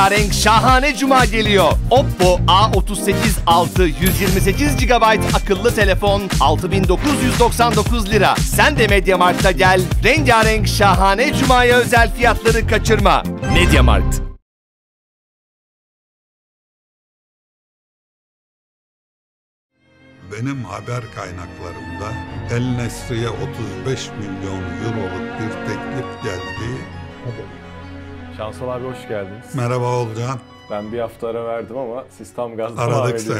rengarenk şahane cuma geliyor. Oppo A38 6 128 GB akıllı telefon 6999 lira. Sen de Mediamarkt'a gel. Rengarenk şahane cumaya özel fiyatları kaçırma. Mediamarkt. benim haber kaynaklarımda El Nesri'ye 35 milyon euroluk bir teklif geldi. Hadi. Şansal abi hoş geldiniz. Merhaba Olcan. Ben bir hafta ara verdim ama siz tam gazda Aradık seni.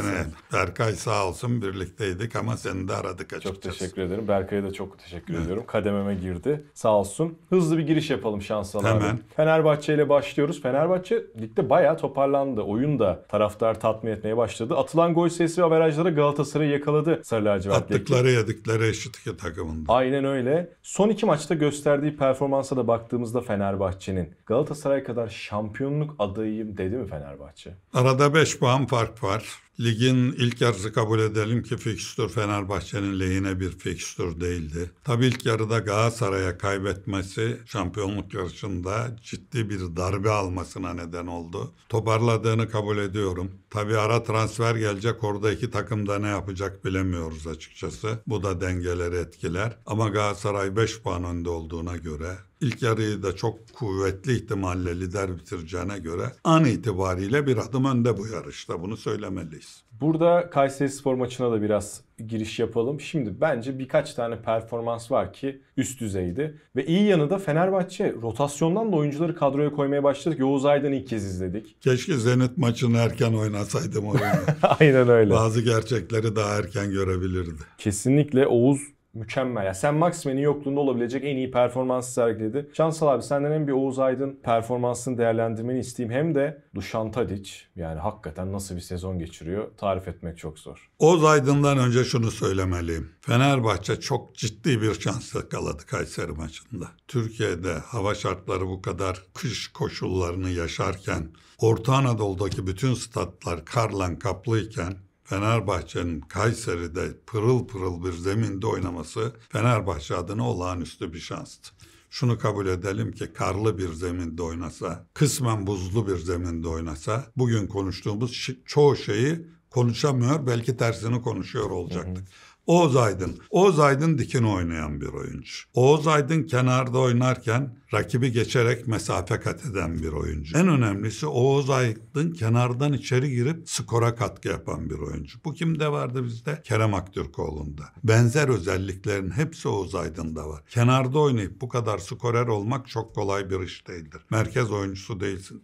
Berkay sağ olsun birlikteydik ama seni de aradık açıkçası. Çok teşekkür ederim. Berkay'a da çok teşekkür evet. ediyorum. Kadememe girdi. Sağ olsun. Hızlı bir giriş yapalım şanslı Hemen. abi. Fenerbahçe ile başlıyoruz. Fenerbahçe ligde bayağı toparlandı. Oyun da taraftar tatmin etmeye başladı. Atılan gol sayısı ve averajlara Galatasaray'ı yakaladı Sarı Lacivert. Attıkları Lekli. yedikleri ki takımında. Aynen öyle. Son iki maçta gösterdiği performansa da baktığımızda Fenerbahçe'nin Galatasaray kadar şampiyonluk adayıyım dedi mi Fenerbahçe? Fenerbahçe. Arada 5 puan fark var. Ligin ilk yarısı kabul edelim ki fikstür Fenerbahçe'nin lehine bir fikstür değildi. Tabii ilk yarıda Galatasaray'a kaybetmesi şampiyonluk yarışında ciddi bir darbe almasına neden oldu. Toparladığını kabul ediyorum. Tabii ara transfer gelecek orada iki takım da ne yapacak bilemiyoruz açıkçası. Bu da dengeleri etkiler. Ama Galatasaray 5 puan önde olduğuna göre ilk yarıyı da çok kuvvetli ihtimalle lider bitireceğine göre an itibariyle bir adım önde bu yarışta. Bunu söylemeliyiz. Burada Kayseri Spor maçına da biraz giriş yapalım. Şimdi bence birkaç tane performans var ki üst düzeydi. Ve iyi yanı da Fenerbahçe rotasyondan da oyuncuları kadroya koymaya başladık. Yavuz Aydın'ı ilk kez izledik. Keşke Zenit maçını erken oynasaydım oyunu. Aynen öyle. Bazı gerçekleri daha erken görebilirdi. Kesinlikle Oğuz mükemmel. Yani sen Maximen'in yokluğunda olabilecek en iyi performansı sergiledi. Şansal abi senden hem bir Oğuz Aydın performansını değerlendirmeni isteyeyim hem de Dušan Tadic yani hakikaten nasıl bir sezon geçiriyor tarif etmek çok zor. Oğuz Aydın'dan önce şunu söylemeliyim. Fenerbahçe çok ciddi bir şans yakaladı Kayseri maçında. Türkiye'de hava şartları bu kadar kış koşullarını yaşarken Orta Anadolu'daki bütün statlar karla kaplıyken Fenerbahçe'nin Kayseri'de pırıl pırıl bir zeminde oynaması Fenerbahçe adına olağanüstü bir şanstı. Şunu kabul edelim ki karlı bir zeminde oynasa, kısmen buzlu bir zeminde oynasa bugün konuştuğumuz çoğu şeyi konuşamıyor belki tersini konuşuyor olacaktık. Hı hı. Oğuz Aydın. Oğuz Aydın dikine oynayan bir oyuncu. Oğuz Aydın kenarda oynarken rakibi geçerek mesafe kat eden bir oyuncu. En önemlisi Oğuz Aydın kenardan içeri girip skora katkı yapan bir oyuncu. Bu kimde vardı bizde? Kerem Aktürkoğlu'nda. Benzer özelliklerin hepsi Oğuz Aydın'da var. Kenarda oynayıp bu kadar skorer olmak çok kolay bir iş değildir. Merkez oyuncusu değilsin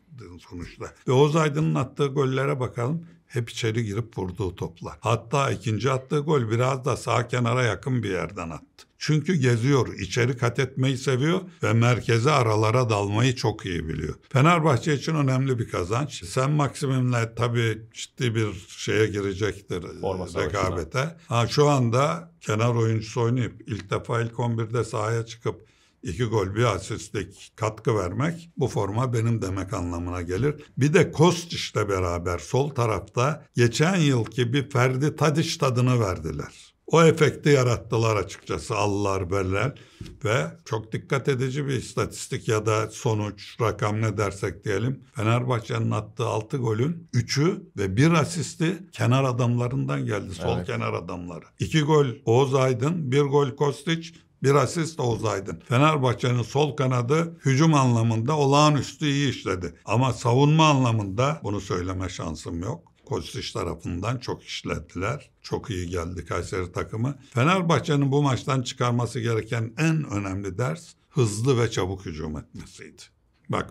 sonuçta. Ve Oğuz Aydın'ın attığı gollere bakalım hep içeri girip vurduğu toplar. Hatta ikinci attığı gol biraz da sağ kenara yakın bir yerden attı. Çünkü geziyor, içeri kat etmeyi seviyor ve merkeze aralara dalmayı çok iyi biliyor. Fenerbahçe için önemli bir kazanç. Sen Maksimim'le tabii ciddi bir şeye girecektir e, Forma rekabete. Ha, şu anda kenar oyuncusu oynayıp ilk defa ilk 11'de sahaya çıkıp iki gol bir asistlik katkı vermek bu forma benim demek anlamına gelir. Bir de Kostiç'le beraber sol tarafta geçen yılki bir Ferdi Tadiç tadını verdiler. O efekti yarattılar açıkçası Allah berler ve çok dikkat edici bir istatistik ya da sonuç rakam ne dersek diyelim. Fenerbahçe'nin attığı 6 golün 3'ü ve 1 asisti kenar adamlarından geldi sol evet. kenar adamları. 2 gol Oğuz Aydın, 1 gol Kostiç, bir asist Oğuz Fenerbahçe'nin sol kanadı hücum anlamında olağanüstü iyi işledi. Ama savunma anlamında bunu söyleme şansım yok. Kostiç tarafından çok işlettiler. Çok iyi geldi Kayseri takımı. Fenerbahçe'nin bu maçtan çıkarması gereken en önemli ders hızlı ve çabuk hücum etmesiydi. Bak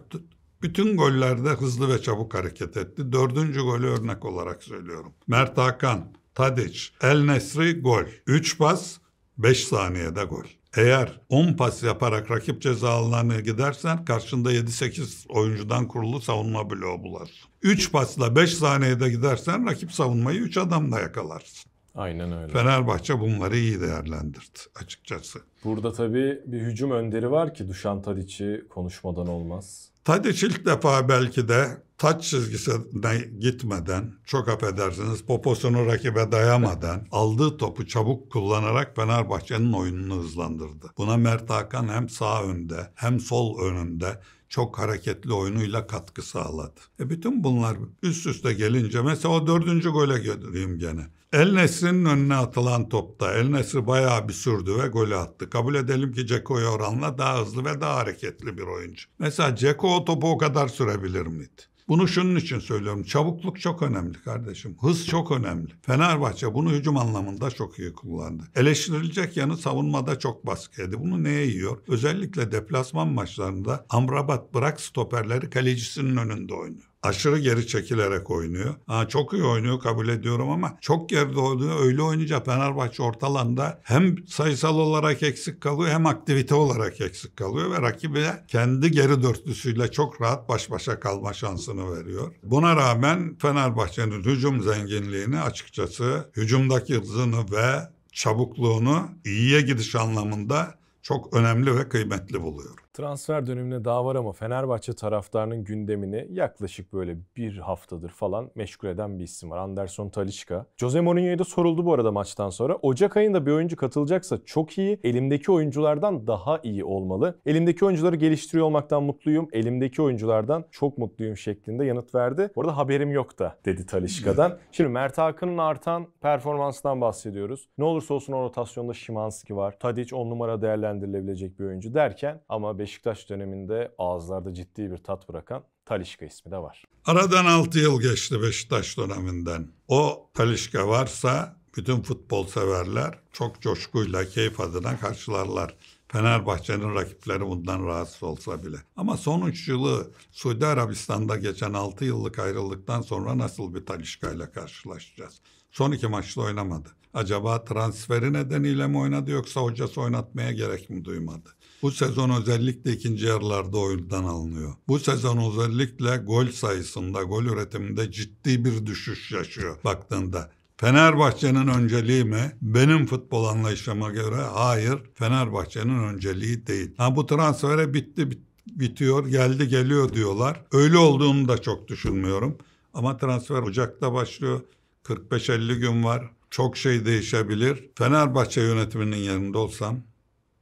bütün gollerde hızlı ve çabuk hareket etti. Dördüncü golü örnek olarak söylüyorum. Mert Hakan, Tadic, El Nesri gol. Üç pas 5 saniyede gol. Eğer 10 pas yaparak rakip ceza alanına gidersen karşında 7-8 oyuncudan kurulu savunma bloğu bularsın. 3 pasla 5 saniyede gidersen rakip savunmayı 3 adamla yakalarsın. Aynen öyle. Fenerbahçe bunları iyi değerlendirdi açıkçası. Burada tabii bir hücum önderi var ki Duşan Tadiç'i konuşmadan olmaz. Tadiç ilk defa belki de taç çizgisine gitmeden, çok affedersiniz poposunu rakibe dayamadan, aldığı topu çabuk kullanarak Fenerbahçe'nin oyununu hızlandırdı. Buna Mert Hakan hem sağ önde hem sol önünde çok hareketli oyunuyla katkı sağladı. E bütün bunlar üst üste gelince mesela o dördüncü gole geleyim gene. El Nesri'nin önüne atılan topta El Nesri bayağı bir sürdü ve golü attı. Kabul edelim ki Ceko'ya oranla daha hızlı ve daha hareketli bir oyuncu. Mesela Ceko o topu o kadar sürebilir miydi? Bunu şunun için söylüyorum. Çabukluk çok önemli kardeşim. Hız çok önemli. Fenerbahçe bunu hücum anlamında çok iyi kullandı. Eleştirilecek yanı savunmada çok baskı yedi. Bunu neye yiyor? Özellikle deplasman maçlarında Amrabat bırak stoperleri kalecisinin önünde oynuyor aşırı geri çekilerek oynuyor. Ha, çok iyi oynuyor kabul ediyorum ama çok geride oynuyor. Öyle oynayınca Fenerbahçe ortalanda hem sayısal olarak eksik kalıyor hem aktivite olarak eksik kalıyor ve rakibe kendi geri dörtlüsüyle çok rahat baş başa kalma şansını veriyor. Buna rağmen Fenerbahçe'nin hücum zenginliğini açıkçası hücumdaki hızını ve çabukluğunu iyiye gidiş anlamında çok önemli ve kıymetli buluyorum. Transfer dönemine daha var ama Fenerbahçe taraftarının gündemini yaklaşık böyle bir haftadır falan meşgul eden bir isim var. Anderson Talişka. Jose Mourinho'ya da soruldu bu arada maçtan sonra. Ocak ayında bir oyuncu katılacaksa çok iyi. Elimdeki oyunculardan daha iyi olmalı. Elimdeki oyuncuları geliştiriyor olmaktan mutluyum. Elimdeki oyunculardan çok mutluyum şeklinde yanıt verdi. Bu arada haberim yok da dedi Talişka'dan. Şimdi Mert Hakan'ın artan performansından bahsediyoruz. Ne olursa olsun o rotasyonda Şimanski var. Tadic 10 numara değerlendirilebilecek bir oyuncu derken ama Beşiktaş döneminde ağızlarda ciddi bir tat bırakan Talişka ismi de var. Aradan 6 yıl geçti Beşiktaş döneminden. O Talişka varsa bütün futbol severler çok coşkuyla, keyif adına karşılarlar. Fenerbahçe'nin rakipleri bundan rahatsız olsa bile. Ama son üç yılı Suudi Arabistan'da geçen 6 yıllık ayrıldıktan sonra nasıl bir talişkayla karşılaşacağız? Son iki maçta oynamadı. Acaba transferi nedeniyle mi oynadı yoksa hocası oynatmaya gerek mi duymadı? Bu sezon özellikle ikinci yarılarda oyundan alınıyor. Bu sezon özellikle gol sayısında, gol üretiminde ciddi bir düşüş yaşıyor baktığında. Fenerbahçe'nin önceliği mi? Benim futbol anlayışıma göre hayır. Fenerbahçe'nin önceliği değil. Ha bu transfere bitti bitiyor, geldi geliyor diyorlar. Öyle olduğunu da çok düşünmüyorum. Ama transfer Ocak'ta başlıyor. 45-50 gün var. Çok şey değişebilir. Fenerbahçe yönetiminin yanında olsam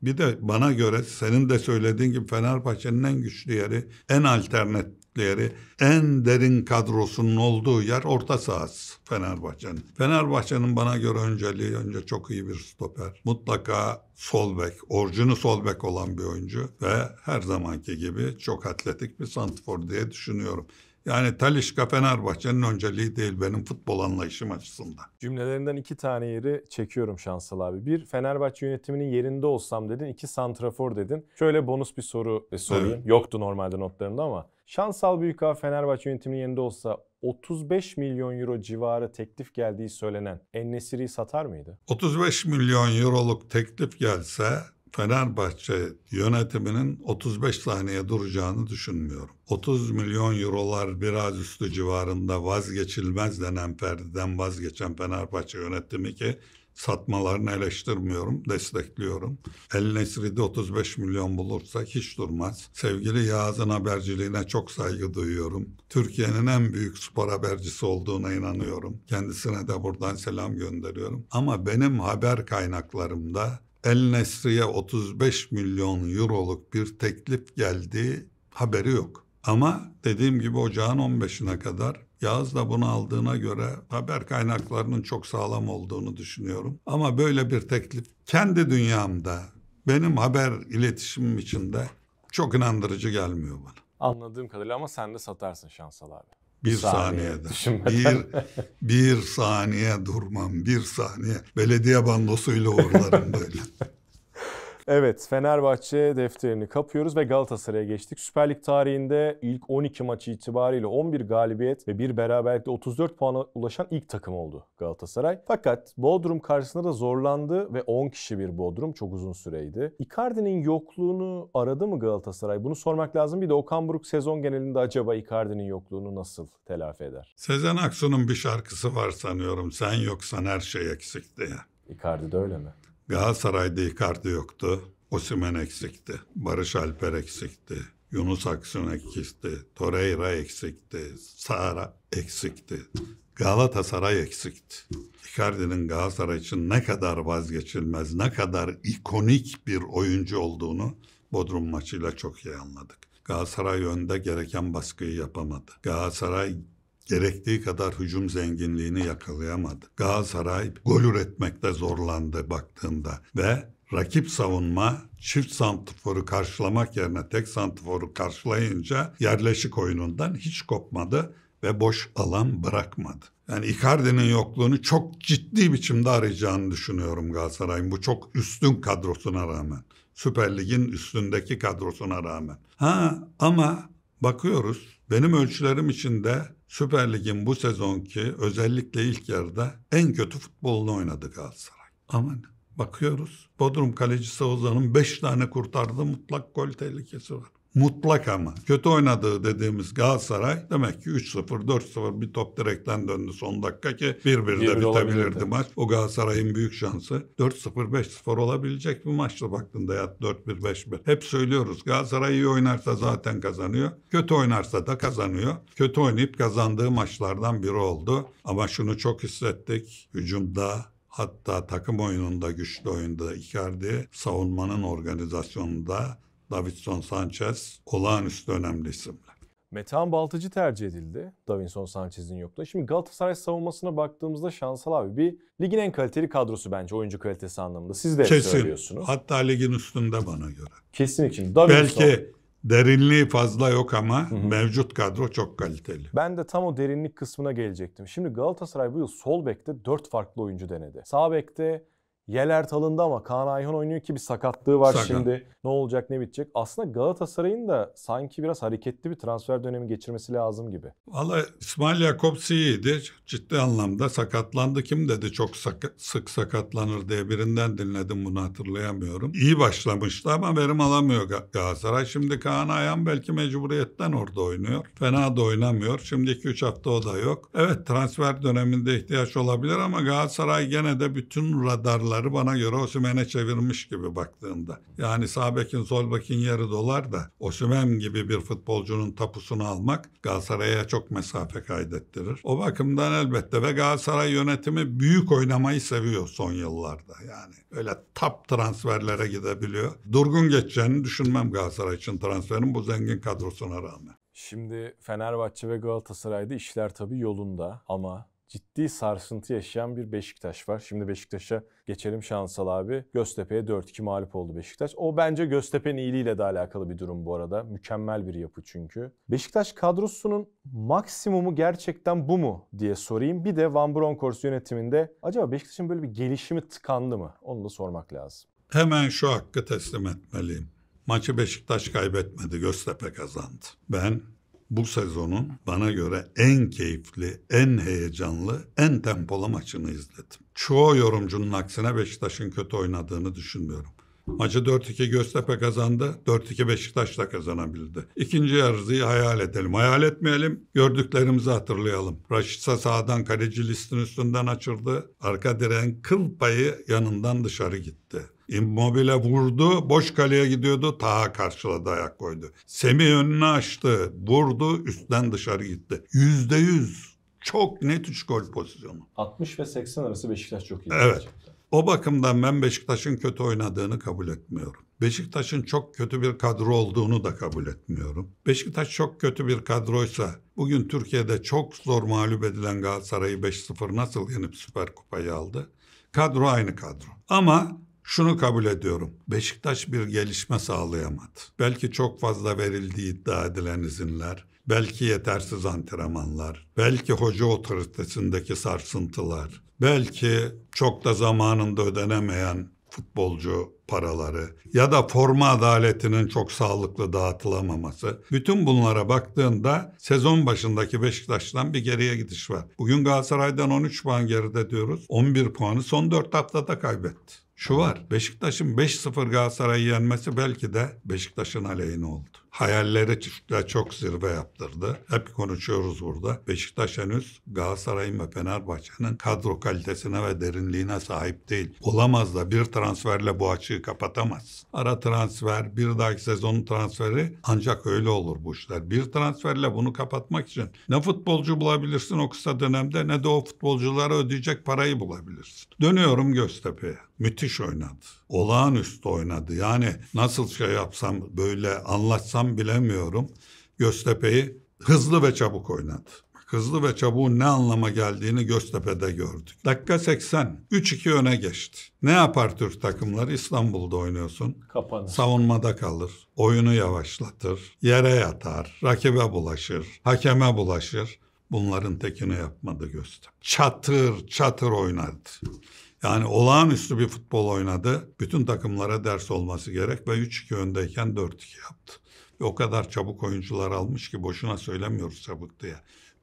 bir de bana göre senin de söylediğin gibi Fenerbahçe'nin en güçlü yeri, en alternatifli yeri, en derin kadrosunun olduğu yer orta sahası Fenerbahçe'nin. Fenerbahçe'nin bana göre önceliği önce çok iyi bir stoper. Mutlaka sol bek, orijini sol bek olan bir oyuncu ve her zamanki gibi çok atletik bir santifor diye düşünüyorum. Yani Talişka Fenerbahçe'nin önceliği değil benim futbol anlayışım açısından. Cümlelerinden iki tane yeri çekiyorum Şansal abi. Bir Fenerbahçe yönetiminin yerinde olsam dedin. iki santrafor dedin. Şöyle bonus bir soru e, sorayım. Evet. Yoktu normalde notlarında ama. Şansal büyük Büyükağ Fenerbahçe yönetiminin yerinde olsa 35 milyon euro civarı teklif geldiği söylenen Ennesiri'yi satar mıydı? 35 milyon euroluk teklif gelse Fenerbahçe yönetiminin 35 saniye duracağını düşünmüyorum. 30 milyon eurolar biraz üstü civarında vazgeçilmez denen Ferdi'den vazgeçen Fenerbahçe yönetimi ki satmalarını eleştirmiyorum, destekliyorum. El Nesri'de 35 milyon bulursa hiç durmaz. Sevgili Yağız'ın haberciliğine çok saygı duyuyorum. Türkiye'nin en büyük spor habercisi olduğuna inanıyorum. Kendisine de buradan selam gönderiyorum. Ama benim haber kaynaklarımda El Nesri'ye 35 milyon euroluk bir teklif geldi haberi yok. Ama dediğim gibi ocağın 15'ine kadar Yağız da bunu aldığına göre haber kaynaklarının çok sağlam olduğunu düşünüyorum. Ama böyle bir teklif kendi dünyamda benim haber iletişimim içinde çok inandırıcı gelmiyor bana. Anladığım kadarıyla ama sen de satarsın şansal abi. Bir saniye saniyede. Bir, bir saniye durmam. Bir saniye. Belediye bandosuyla uğurlarım böyle. Evet Fenerbahçe defterini kapıyoruz ve Galatasaray'a geçtik. Süper Lig tarihinde ilk 12 maçı itibariyle 11 galibiyet ve bir beraberlikle 34 puana ulaşan ilk takım oldu Galatasaray. Fakat Bodrum karşısında da zorlandı ve 10 kişi bir Bodrum çok uzun süreydi. Icardi'nin yokluğunu aradı mı Galatasaray? Bunu sormak lazım. Bir de Okan Buruk sezon genelinde acaba Icardi'nin yokluğunu nasıl telafi eder? Sezen Aksu'nun bir şarkısı var sanıyorum. Sen yoksan her şey eksik diye. Icardi de öyle mi? Galatasaray'da Icardi yoktu. Osimen eksikti. Barış Alper eksikti. Yunus Aksun eksikti. Torreira eksikti. Sara eksikti. Galatasaray eksikti. Icardi'nin Galatasaray için ne kadar vazgeçilmez, ne kadar ikonik bir oyuncu olduğunu Bodrum maçıyla çok iyi anladık. Galatasaray önde gereken baskıyı yapamadı. Galatasaray gerektiği kadar hücum zenginliğini yakalayamadı. Galatasaray gol üretmekte zorlandı baktığında ve rakip savunma çift santiforu karşılamak yerine tek santiforu karşılayınca yerleşik oyunundan hiç kopmadı ve boş alan bırakmadı. Yani Icardi'nin yokluğunu çok ciddi biçimde arayacağını düşünüyorum Galatasaray'ın bu çok üstün kadrosuna rağmen. Süper Lig'in üstündeki kadrosuna rağmen. Ha ama bakıyoruz benim ölçülerim içinde Süper Lig'in bu sezonki özellikle ilk yarıda en kötü futbolunu oynadı Galatasaray. Aman bakıyoruz Bodrum kalecisi Ozan'ın 5 tane kurtardı mutlak gol tehlikesi var mutlak ama. Kötü oynadığı dediğimiz Galatasaray demek ki 3-0, 4-0 bir top direkten döndü son dakika ki 1-1 de bitebilirdi maç. O Galatasaray'ın büyük şansı. 4-0, 5-0 olabilecek bir maçla baktığında ya 4-1, 5-1. Hep söylüyoruz Galatasaray iyi oynarsa zaten kazanıyor. Kötü oynarsa da kazanıyor. Kötü oynayıp kazandığı maçlardan biri oldu. Ama şunu çok hissettik. Hücumda, Hatta takım oyununda güçlü oyunda Icardi savunmanın organizasyonunda Davidson Sanchez olağanüstü önemli isimler. Metehan Baltıcı tercih edildi. Davinson Sanchez'in yoktu. Şimdi Galatasaray savunmasına baktığımızda Şansal abi bir ligin en kaliteli kadrosu bence oyuncu kalitesi anlamında. Siz de Kesin. söylüyorsunuz. Hatta ligin üstünde bana göre. Kesin için. Davinson... Belki derinliği fazla yok ama Hı-hı. mevcut kadro çok kaliteli. Ben de tam o derinlik kısmına gelecektim. Şimdi Galatasaray bu yıl sol bekte 4 farklı oyuncu denedi. Sağ bekte Yeler talında ama Kaan Ayhan oynuyor ki bir sakatlığı var Sakat. şimdi. Ne olacak ne bitecek. Aslında Galatasaray'ın da sanki biraz hareketli bir transfer dönemi geçirmesi lazım gibi. Valla İsmail Jakobs iyiydi ciddi anlamda sakatlandı. Kim dedi çok sak- sık sakatlanır diye birinden dinledim bunu hatırlayamıyorum. İyi başlamıştı ama verim alamıyor Galatasaray. Şimdi Kaan Ayan belki mecburiyetten orada oynuyor. Fena da oynamıyor. Şimdi 2-3 hafta o da yok. Evet transfer döneminde ihtiyaç olabilir ama Galatasaray gene de bütün radarları bana göre Osimhen'e çevirmiş gibi baktığında. Yani Sabek'in Solbek'in yarı dolar da Osimhen gibi bir futbolcunun tapusunu almak Galatasaray'a çok mesafe kaydettirir. O bakımdan elbette ve Galatasaray yönetimi büyük oynamayı seviyor son yıllarda yani. Öyle tap transferlere gidebiliyor. Durgun geçeceğini düşünmem Galatasaray için transferin bu zengin kadrosuna rağmen. Şimdi Fenerbahçe ve Galatasaray'da işler tabii yolunda ama ciddi sarsıntı yaşayan bir Beşiktaş var. Şimdi Beşiktaş'a geçelim Şansal abi. Göztepe'ye 4-2 mağlup oldu Beşiktaş. O bence Göztepe'nin iyiliğiyle de alakalı bir durum bu arada. Mükemmel bir yapı çünkü. Beşiktaş kadrosunun maksimumu gerçekten bu mu diye sorayım. Bir de Van Bronckhorst yönetiminde acaba Beşiktaş'ın böyle bir gelişimi tıkandı mı? Onu da sormak lazım. Hemen şu hakkı teslim etmeliyim. Maçı Beşiktaş kaybetmedi, Göztepe kazandı. Ben bu sezonun bana göre en keyifli, en heyecanlı, en tempolu maçını izledim. Çoğu yorumcunun aksine Beşiktaş'ın kötü oynadığını düşünmüyorum. Maçı 4-2 Göztepe kazandı. 4-2 Beşiktaş da kazanabildi. İkinci yarıyı hayal edelim. Hayal etmeyelim. Gördüklerimizi hatırlayalım. Raşitsa sağdan kaleci listin üstünden açırdı. Arka direğin kıl payı yanından dışarı gitti. Immobile vurdu, boş kaleye gidiyordu, Taha karşıladı ayak koydu. Semih önünü açtı, vurdu, üstten dışarı gitti. Yüzde yüz. Çok net üç gol pozisyonu. 60 ve 80 arası Beşiktaş çok iyi. Evet. O bakımdan ben Beşiktaş'ın kötü oynadığını kabul etmiyorum. Beşiktaş'ın çok kötü bir kadro olduğunu da kabul etmiyorum. Beşiktaş çok kötü bir kadroysa bugün Türkiye'de çok zor mağlup edilen Galatasaray'ı 5-0 nasıl yenip Süper Kupayı aldı? Kadro aynı kadro. Ama şunu kabul ediyorum. Beşiktaş bir gelişme sağlayamadı. Belki çok fazla verildiği iddia edilen izinler, belki yetersiz antrenmanlar, belki hoca otoritesindeki sarsıntılar, belki çok da zamanında ödenemeyen futbolcu paraları ya da forma adaletinin çok sağlıklı dağıtılamaması. Bütün bunlara baktığında sezon başındaki Beşiktaş'tan bir geriye gidiş var. Bugün Galatasaray'dan 13 puan geride diyoruz. 11 puanı son 4 haftada kaybetti. Şu var Beşiktaş'ın 5-0 Galatasaray'ı yenmesi belki de Beşiktaş'ın aleyhine oldu. Hayalleri çiftler çok zirve yaptırdı. Hep konuşuyoruz burada. Beşiktaş henüz Galatasaray'ın ve Fenerbahçe'nin kadro kalitesine ve derinliğine sahip değil. Olamaz da bir transferle bu açığı kapatamaz. Ara transfer, bir dahaki sezonun transferi ancak öyle olur bu işler. Bir transferle bunu kapatmak için ne futbolcu bulabilirsin o kısa dönemde ne de o futbolculara ödeyecek parayı bulabilirsin. Dönüyorum Göztepe'ye. Müthiş oynadı. Olağanüstü oynadı. Yani nasıl şey yapsam böyle anlatsam tam bilemiyorum. Göztepe'yi hızlı ve çabuk oynadı. Hızlı ve çabuğun ne anlama geldiğini Göztepe'de gördük. Dakika 80. 3-2 öne geçti. Ne yapar Türk takımları? İstanbul'da oynuyorsun. Kapanır. Savunmada kalır. Oyunu yavaşlatır. Yere yatar. Rakibe bulaşır. Hakeme bulaşır. Bunların tekini yapmadı Göztepe. Çatır çatır oynadı. Yani olağanüstü bir futbol oynadı. Bütün takımlara ders olması gerek ve 3-2 öndeyken 4-2 yaptı o kadar çabuk oyuncular almış ki boşuna söylemiyoruz çabuk diye.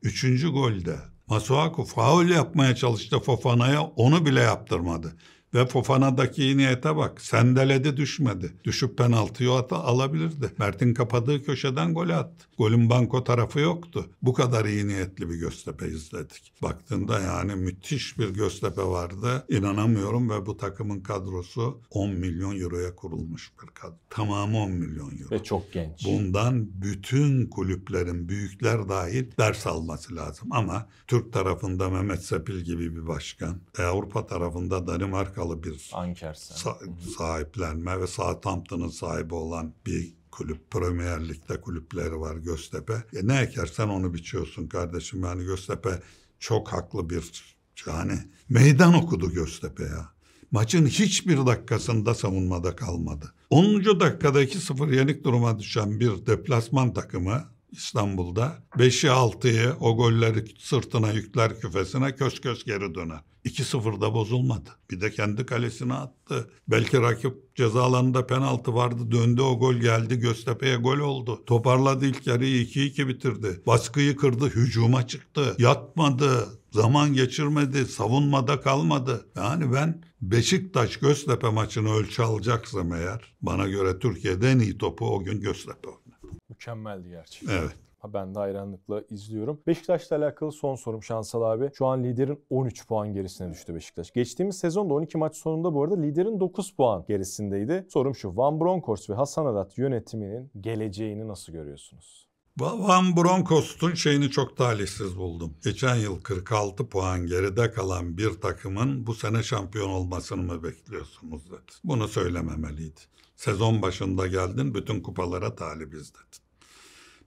Üçüncü golde Masuaku faul yapmaya çalıştı Fofana'ya onu bile yaptırmadı. Ve Fofana'daki iyi niyete bak. Sendeledi düşmedi. Düşüp penaltıyı ata alabilirdi. Mert'in kapadığı köşeden gol attı. Golün banko tarafı yoktu. Bu kadar iyi niyetli bir Göztepe izledik. Baktığında yani müthiş bir Göztepe vardı. İnanamıyorum ve bu takımın kadrosu 10 milyon euroya kurulmuş bir kadro. Tamamı 10 milyon euro. Ve çok genç. Bundan bütün kulüplerin büyükler dahil ders alması lazım. Ama Türk tarafında Mehmet Sepil gibi bir başkan, e, Avrupa tarafında Danimarka Amerikalı bir Sa- sahiplenme ve Southampton'ın sahibi olan bir kulüp. Premier Lig'de kulüpleri var Göztepe. E ne ekersen onu biçiyorsun kardeşim. Yani Göztepe çok haklı bir yani meydan okudu Göztepe ya. Maçın hiçbir dakikasında savunmada kalmadı. 10. dakikadaki sıfır yenik duruma düşen bir deplasman takımı İstanbul'da. 5'i 6'yı o golleri sırtına yükler küfesine köş köş geri döner. 2-0'da bozulmadı. Bir de kendi kalesine attı. Belki rakip ceza alanında penaltı vardı. Döndü o gol geldi. Göztepe'ye gol oldu. Toparladı ilk yarıyı 2-2 bitirdi. Baskıyı kırdı. Hücuma çıktı. Yatmadı. Zaman geçirmedi. Savunmada kalmadı. Yani ben Beşiktaş Göztepe maçını ölçü alacaksam eğer bana göre Türkiye'de en iyi topu o gün Göztepe Mükemmeldi gerçekten. Evet. ben de hayranlıkla izliyorum. Beşiktaş'la alakalı son sorum Şansal abi. Şu an liderin 13 puan gerisine düştü Beşiktaş. Geçtiğimiz sezonda 12 maç sonunda bu arada liderin 9 puan gerisindeydi. Sorum şu. Van Bronckhorst ve Hasan Arat yönetiminin geleceğini nasıl görüyorsunuz? Van Bronckhorst'un şeyini çok talihsiz buldum. Geçen yıl 46 puan geride kalan bir takımın bu sene şampiyon olmasını mı bekliyorsunuz dedi. Bunu söylememeliydi. Sezon başında geldin bütün kupalara talibiz dedin.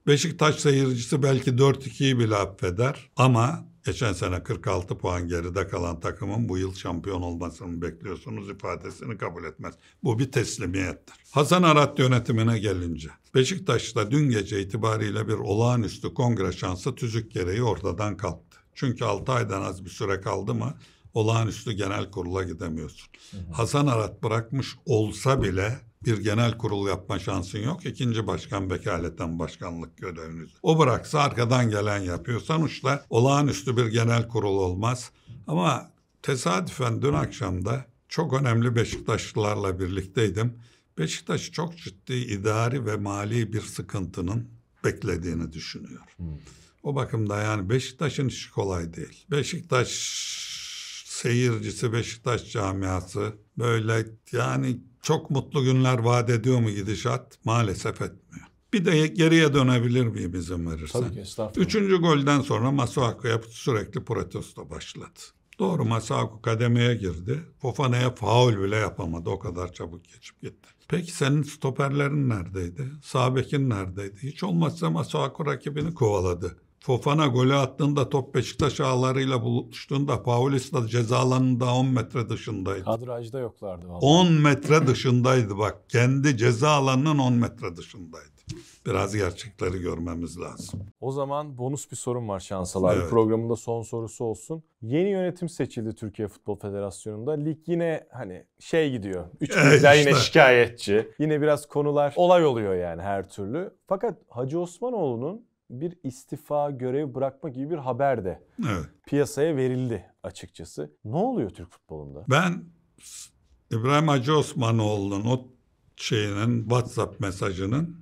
Beşiktaş seyircisi belki 4-2'yi bile affeder ama geçen sene 46 puan geride kalan takımın bu yıl şampiyon olmasını bekliyorsunuz ifadesini kabul etmez. Bu bir teslimiyettir. Hasan Arat yönetimine gelince Beşiktaş'ta dün gece itibariyle bir olağanüstü kongre şansı tüzük gereği ortadan kalktı. Çünkü 6 aydan az bir süre kaldı mı olağanüstü genel kurula gidemiyorsun. Hı hı. Hasan Arat bırakmış olsa bile bir genel kurul yapma şansın yok. İkinci başkan vekaleten başkanlık göreviniz. O bıraksa arkadan gelen yapıyor. Sonuçta olağanüstü bir genel kurul olmaz. Ama tesadüfen dün akşam da çok önemli Beşiktaşlılarla birlikteydim. Beşiktaş çok ciddi idari ve mali bir sıkıntının beklediğini düşünüyor. Hmm. O bakımda yani Beşiktaş'ın işi kolay değil. Beşiktaş seyircisi Beşiktaş camiası böyle yani çok mutlu günler vaat ediyor mu gidişat? Maalesef etmiyor. Bir de geriye dönebilir miyim izin verirsen? Tabii ki estağfurullah. Üçüncü golden sonra Masuaku'ya sürekli protesto başladı. Doğru Masaku kademeye girdi. Fofana'ya faul bile yapamadı. O kadar çabuk geçip gitti. Peki senin stoperlerin neredeydi? Sabekin neredeydi? Hiç olmazsa Masaku rakibini kovaladı. Fofana golü attığında top Beşiktaş ağlarıyla buluştuğunda Paulista cezalanın da 10 metre dışındaydı. Kadrajda yoklardı vallahi. 10 metre dışındaydı bak. Kendi ceza alanının 10 metre dışındaydı. Biraz gerçekleri görmemiz lazım. O zaman bonus bir sorum var Şansal abi. Evet. Programında son sorusu olsun. Yeni yönetim seçildi Türkiye Futbol Federasyonu'nda. Lig yine hani şey gidiyor. Üç e işte. yine şikayetçi. Yine biraz konular olay oluyor yani her türlü. Fakat Hacı Osmanoğlu'nun bir istifa, görev bırakma gibi bir haber de evet. piyasaya verildi açıkçası. Ne oluyor Türk futbolunda? Ben İbrahim Hacı Osmanoğlu'nun o şeyinin WhatsApp mesajının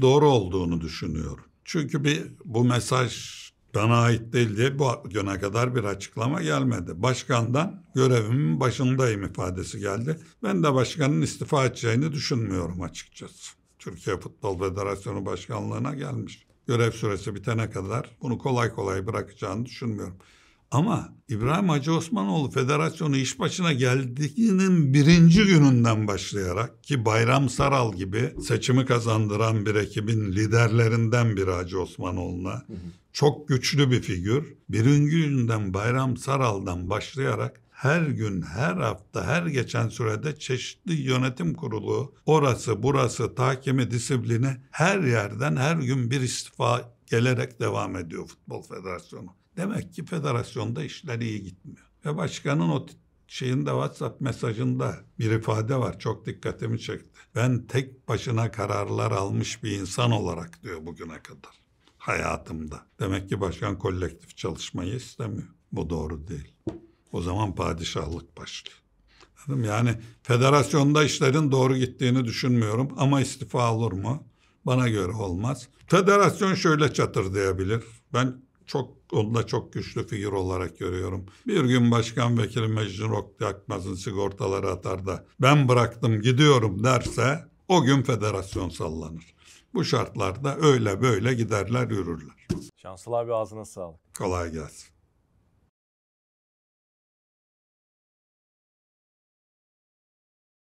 doğru olduğunu düşünüyorum. Çünkü bir bu mesaj bana ait değil diye bu güne kadar bir açıklama gelmedi. Başkandan görevimin başındayım ifadesi geldi. Ben de başkanın istifa edeceğini düşünmüyorum açıkçası. Türkiye Futbol Federasyonu Başkanlığı'na gelmiş görev süresi bitene kadar bunu kolay kolay bırakacağını düşünmüyorum. Ama İbrahim Hacı Osmanoğlu federasyonu iş başına geldiğinin birinci gününden başlayarak ki Bayram Saral gibi seçimi kazandıran bir ekibin liderlerinden biri Hacı Osmanoğlu'na çok güçlü bir figür. Birinci gününden Bayram Saral'dan başlayarak her gün, her hafta, her geçen sürede çeşitli yönetim kurulu, orası, burası, tahkimi, disiplini her yerden her gün bir istifa gelerek devam ediyor Futbol Federasyonu. Demek ki federasyonda işler iyi gitmiyor. Ve başkanın o şeyinde WhatsApp mesajında bir ifade var çok dikkatimi çekti. Ben tek başına kararlar almış bir insan olarak diyor bugüne kadar hayatımda. Demek ki başkan kolektif çalışmayı istemiyor. Bu doğru değil. O zaman padişahlık başlıyor. yani federasyonda işlerin doğru gittiğini düşünmüyorum ama istifa olur mu? Bana göre olmaz. Federasyon şöyle çatır diyebilir. Ben çok onda çok güçlü figür olarak görüyorum. Bir gün başkan vekili Mecnun Okyakmaz'ın sigortaları atar da ben bıraktım gidiyorum derse o gün federasyon sallanır. Bu şartlarda öyle böyle giderler yürürler. Şanslı abi ağzına sağlık. Kolay gelsin.